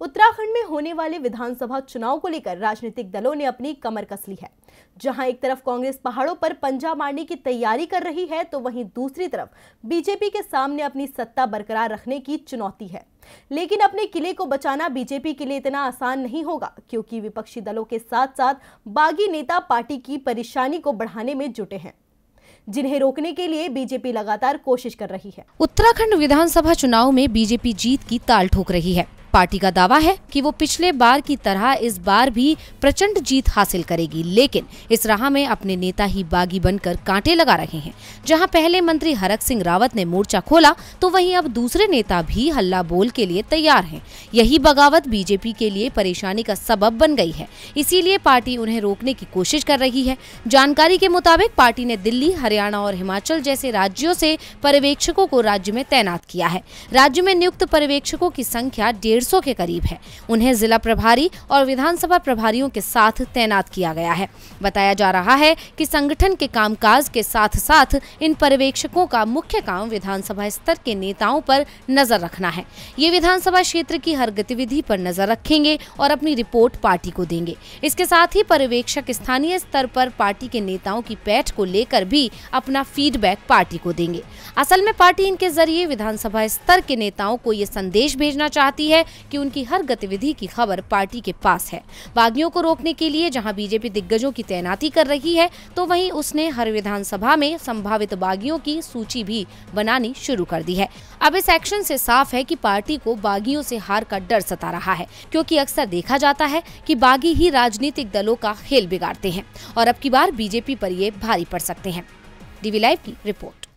उत्तराखंड में होने वाले विधानसभा चुनाव को लेकर राजनीतिक दलों ने अपनी कमर कस ली है जहां एक तरफ कांग्रेस पहाड़ों पर पंजा मारने की तैयारी कर रही है तो वहीं दूसरी तरफ बीजेपी के सामने अपनी सत्ता बरकरार रखने की चुनौती है लेकिन अपने किले को बचाना बीजेपी के लिए इतना आसान नहीं होगा क्योंकि विपक्षी दलों के साथ साथ बागी नेता पार्टी की परेशानी को बढ़ाने में जुटे हैं जिन्हें रोकने के लिए बीजेपी लगातार कोशिश कर रही है उत्तराखंड विधानसभा चुनाव में बीजेपी जीत की ताल ठोक रही है पार्टी का दावा है कि वो पिछले बार की तरह इस बार भी प्रचंड जीत हासिल करेगी लेकिन इस राह में अपने नेता ही बागी बनकर कांटे लगा रहे हैं जहां पहले मंत्री हरक सिंह रावत ने मोर्चा खोला तो वहीं अब दूसरे नेता भी हल्ला बोल के लिए तैयार हैं यही बगावत बीजेपी के लिए परेशानी का सबब बन गई है इसीलिए पार्टी उन्हें रोकने की कोशिश कर रही है जानकारी के मुताबिक पार्टी ने दिल्ली हरियाणा और हिमाचल जैसे राज्यों से पर्यवेक्षकों को राज्य में तैनात किया है राज्य में नियुक्त पर्यवेक्षकों की संख्या डेढ़ 300 के करीब है उन्हें जिला प्रभारी और विधानसभा प्रभारियों के साथ तैनात किया गया है बताया जा रहा है कि संगठन के कामकाज के साथ साथ इन पर्यवेक्षकों का मुख्य काम विधानसभा स्तर के नेताओं पर नजर रखना है ये विधानसभा क्षेत्र की हर गतिविधि पर नजर रखेंगे और अपनी रिपोर्ट पार्टी को देंगे इसके साथ ही पर्यवेक्षक स्थानीय स्तर पर पार्टी के नेताओं की पैठ को लेकर भी अपना फीडबैक पार्टी को देंगे असल में पार्टी इनके जरिए विधानसभा स्तर के नेताओं को ये संदेश भेजना चाहती है कि उनकी हर गतिविधि की खबर पार्टी के पास है बागियों को रोकने के लिए जहां बीजेपी दिग्गजों की तैनाती कर रही है तो वहीं उसने हर विधानसभा में संभावित बागियों की सूची भी बनानी शुरू कर दी है अब इस एक्शन से साफ है कि पार्टी को बागियों से हार का डर सता रहा है क्योंकि अक्सर देखा जाता है कि बागी ही राजनीतिक दलों का खेल बिगाड़ते हैं और अब की बार बीजेपी पर ये भारी पड़ सकते हैं डीवी लाइव की रिपोर्ट